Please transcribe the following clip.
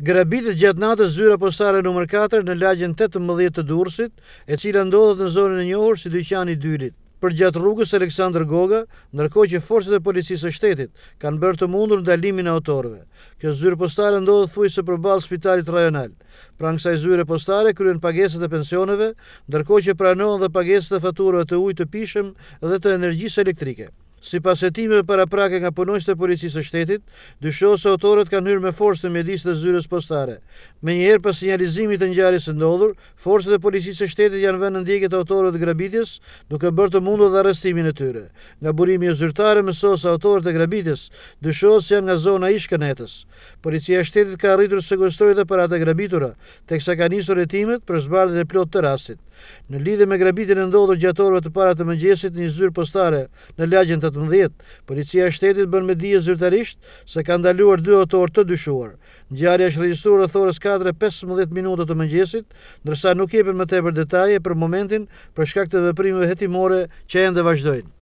Grabit e gjatë natë zyra posare nëmër 4 në lagjen 18 të dursit, e cila ndodhët në zonën e njohër si dyqani dyrit. Për gjatë rrugës Aleksandr Goga, nërko që forësit e policisë e shtetit kanë bërë të mundur në dalimin e autorve. Kjo zyrë postare ndodhë thuj se për balë spitalit rajonal. Pra në kësaj zyre postare kryen pageset e pensioneve, nërko që pranohën dhe pageset e faturëve të ujtë të pishëm dhe të energjisë elektrike. Si pas etime para prake nga punojnës të policisë të shtetit, dyshohë se autorët kanë hyrë me forës të medisë dhe zyres postare. Me njerë pas sinjalizimit të njarës e ndodhur, forës të policisë të shtetit janë venë ndjekit të autorët grabitjes, duke bërë të mundu dhe arrestimin e tyre. Nga burimi e zyrtare me sosë autorët e grabitjes, dyshohë se janë nga zona etës. Policia e shtetit ka rritur së gustrojt e parate grabitura, tek sa ka për zbardin e plot të rasit. Në lidhe me grabitin e ndodhur gjatorëve të parat të mëgjesit një zyrë postare në lagjen të 2018, policia e shtetit bën me dije zyrtarisht se ka ndaluar 2 autor të dyshuar. Ngjarja është regjistruar rreth orës 4:15 minuta të mëngjesit, ndërsa nuk jepen më tepër detaje për momentin për shkak të veprimeve hetimore që ende vazhdojnë.